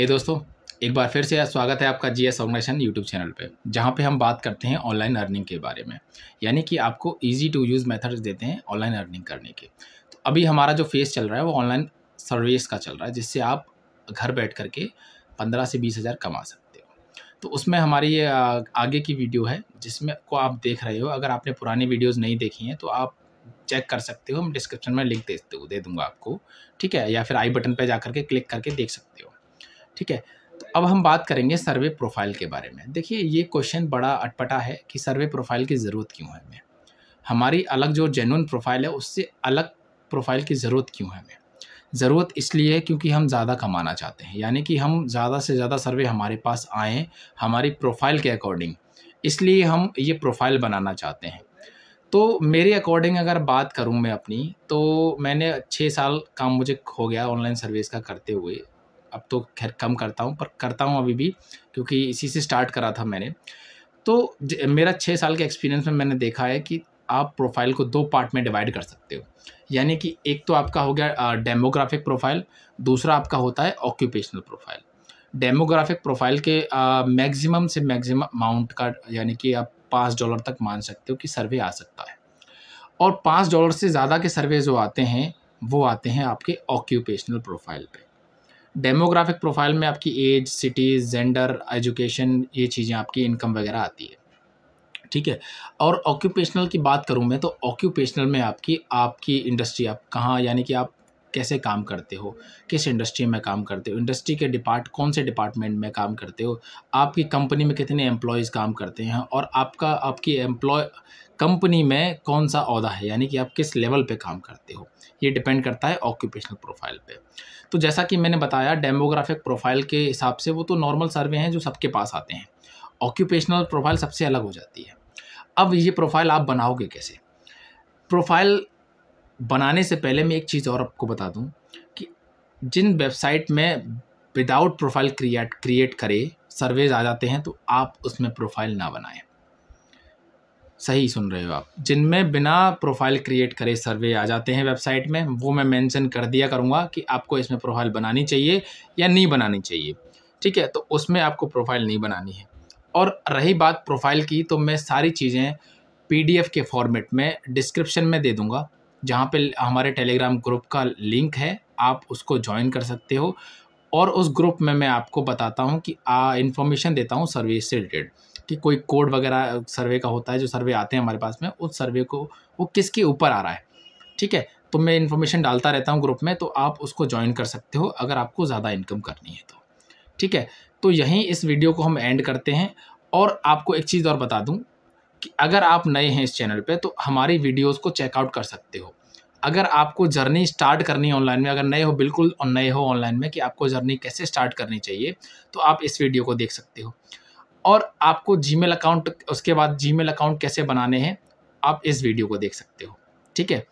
हे hey दोस्तों एक बार फिर से स्वागत है आपका G S organisation YouTube channel पे जहाँ पे हम बात करते हैं ऑनलाइन अर्निंग के बारे में यानी कि आपको इजी टू यूज़ मेथड्स देते हैं ऑनलाइन अर्निंग करने के तो अभी हमारा जो फेस चल रहा है वो ऑनलाइन सर्विस का चल रहा है जिससे आप घर बैठ कर के पंद्रह से बीस हज़ार कमा सकते हो तो उसमें हमारी ये आगे की वीडियो है जिसमें को आप देख रहे हो अगर आपने पुरानी वीडियोज़ नहीं देखी हैं तो आप चेक कर सकते हो हम डिस्क्रिप्शन में लिंक दे दूँगा आपको ठीक है या फिर आई बटन पर जा करके क्लिक करके देख सकते हो ठीक है तो अब हम बात करेंगे सर्वे प्रोफाइल के बारे में देखिए ये क्वेश्चन बड़ा अटपटा है कि सर्वे प्रोफाइल की ज़रूरत क्यों है हमें हमारी अलग जो जेनुअन प्रोफाइल है उससे अलग प्रोफाइल की ज़रूरत क्यों है हमें ज़रूरत इसलिए है क्योंकि हम ज़्यादा कमाना चाहते हैं यानी कि हम ज़्यादा से ज़्यादा सर्वे हमारे पास आएँ हमारी प्रोफाइल के अकॉर्डिंग इसलिए हम ये प्रोफाइल बनाना चाहते हैं तो मेरे अकॉर्डिंग अगर बात करूँ मैं अपनी तो मैंने छः साल काम मुझे हो गया ऑनलाइन सर्विस का करते हुए अब तो खैर कम करता हूँ पर करता हूँ अभी भी क्योंकि इसी से स्टार्ट करा था मैंने तो मेरा छः साल के एक्सपीरियंस में मैंने देखा है कि आप प्रोफाइल को दो पार्ट में डिवाइड कर सकते हो यानी कि एक तो आपका हो गया डेमोग्राफिक प्रोफाइल दूसरा आपका होता है ऑक्यूपेशनल प्रोफाइल डेमोग्राफिक प्रोफाइल के मैक्सिमम से मैक्सिमम अमाउंट का यानी कि आप पाँच डॉलर तक मान सकते हो कि सर्वे आ सकता है और पाँच डॉलर से ज़्यादा के सर्वे जो आते हैं वो आते हैं आपके ऑक्यूपेशनल प्रोफाइल पे डेमोग्राफिक प्रोफाइल में आपकी एज सिटी जेंडर एजुकेशन ये चीज़ें आपकी इनकम वगैरह आती है ठीक है और ऑक्यूपेशनल की बात करूँ मैं तो ऑक्यूपेशनल में आपकी आपकी इंडस्ट्री आप कहाँ यानी कि आप कैसे काम करते हो किस इंडस्ट्री में काम करते हो इंडस्ट्री के डिपार्ट कौन से डिपार्टमेंट में काम करते हो आपकी कंपनी में कितने एम्प्लॉयज़ काम करते हैं और आपका आपकी एम्प्लॉय कंपनी में कौन सा अहदा है यानी कि आप किस लेवल पे काम करते हो ये डिपेंड करता है ऑक्यूपेशनल प्रोफाइल पे तो जैसा कि मैंने बताया डेमोग्राफिक प्रोफाइल के हिसाब से वो तो नॉर्मल सर्वे हैं जो सबके पास आते हैं ऑक्यूपेशनल प्रोफाइल सबसे अलग हो जाती है अब ये प्रोफाइल आप बनाओगे कैसे प्रोफाइल बनाने से पहले मैं एक चीज़ और आपको बता दूं कि जिन वेबसाइट में विदाउट प्रोफाइल क्रिएट क्रिएट करे सर्वेज आ जाते हैं तो आप उसमें प्रोफाइल ना बनाएं सही सुन रहे हो आप जिनमें बिना प्रोफाइल क्रिएट करे सर्वे आ जाते हैं वेबसाइट में वो मैं मेंशन कर दिया करूँगा कि आपको इसमें प्रोफाइल बनानी चाहिए या नहीं बनानी चाहिए ठीक है तो उसमें आपको प्रोफाइल नहीं बनानी है और रही बात प्रोफाइल की तो मैं सारी चीज़ें पी के फॉर्मेट में डिस्क्रिप्शन में दे दूँगा जहाँ पे हमारे टेलीग्राम ग्रुप का लिंक है आप उसको ज्वाइन कर सकते हो और उस ग्रुप में मैं आपको बताता हूँ कि इन्फॉर्मेशन देता हूँ सर्वे से रिलेटेड कि कोई कोड वगैरह सर्वे का होता है जो सर्वे आते हैं हमारे पास में उस सर्वे को वो किसके ऊपर आ रहा है ठीक है तो मैं इन्फॉर्मेशन डालता रहता हूँ ग्रुप में तो आप उसको ज्वाइन कर सकते हो अगर आपको ज़्यादा इनकम करनी है तो ठीक है तो यहीं इस वीडियो को हम एंड करते हैं और आपको एक चीज़ और बता दूँ कि अगर आप नए हैं इस चैनल पे तो हमारी वीडियोस को चेकआउट कर सकते हो अगर आपको जर्नी स्टार्ट करनी ऑनलाइन में अगर नए हो बिल्कुल और नए हो ऑनलाइन में कि आपको जर्नी कैसे स्टार्ट करनी चाहिए तो आप इस वीडियो को देख सकते हो और आपको जी अकाउंट उसके बाद जी अकाउंट कैसे बनाने हैं आप इस वीडियो को देख सकते हो ठीक है